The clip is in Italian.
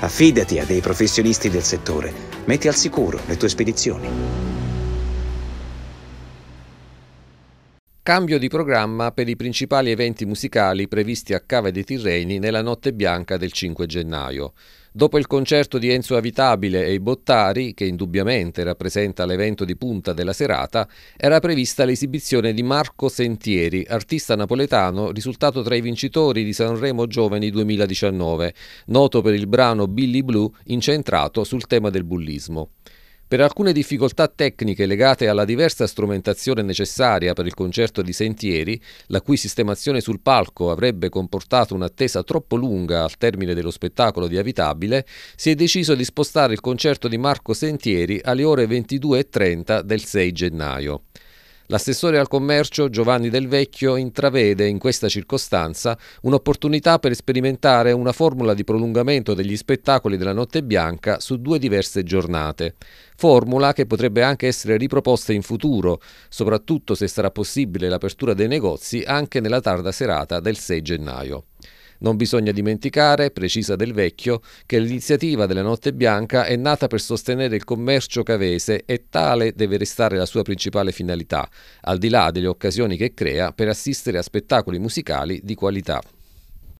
Affidati a dei professionisti del settore, metti al sicuro le tue spedizioni. Cambio di programma per i principali eventi musicali previsti a Cava dei Tirreni nella notte bianca del 5 gennaio. Dopo il concerto di Enzo Avitabile e i Bottari, che indubbiamente rappresenta l'evento di punta della serata, era prevista l'esibizione di Marco Sentieri, artista napoletano risultato tra i vincitori di Sanremo Giovani 2019, noto per il brano Billy Blue incentrato sul tema del bullismo. Per alcune difficoltà tecniche legate alla diversa strumentazione necessaria per il concerto di Sentieri, la cui sistemazione sul palco avrebbe comportato un'attesa troppo lunga al termine dello spettacolo di Avitabile, si è deciso di spostare il concerto di Marco Sentieri alle ore 22.30 del 6 gennaio. L'assessore al commercio Giovanni Del Vecchio intravede in questa circostanza un'opportunità per sperimentare una formula di prolungamento degli spettacoli della Notte Bianca su due diverse giornate, formula che potrebbe anche essere riproposta in futuro, soprattutto se sarà possibile l'apertura dei negozi anche nella tarda serata del 6 gennaio. Non bisogna dimenticare, precisa Del Vecchio, che l'iniziativa della Notte Bianca è nata per sostenere il commercio cavese e tale deve restare la sua principale finalità, al di là delle occasioni che crea per assistere a spettacoli musicali di qualità.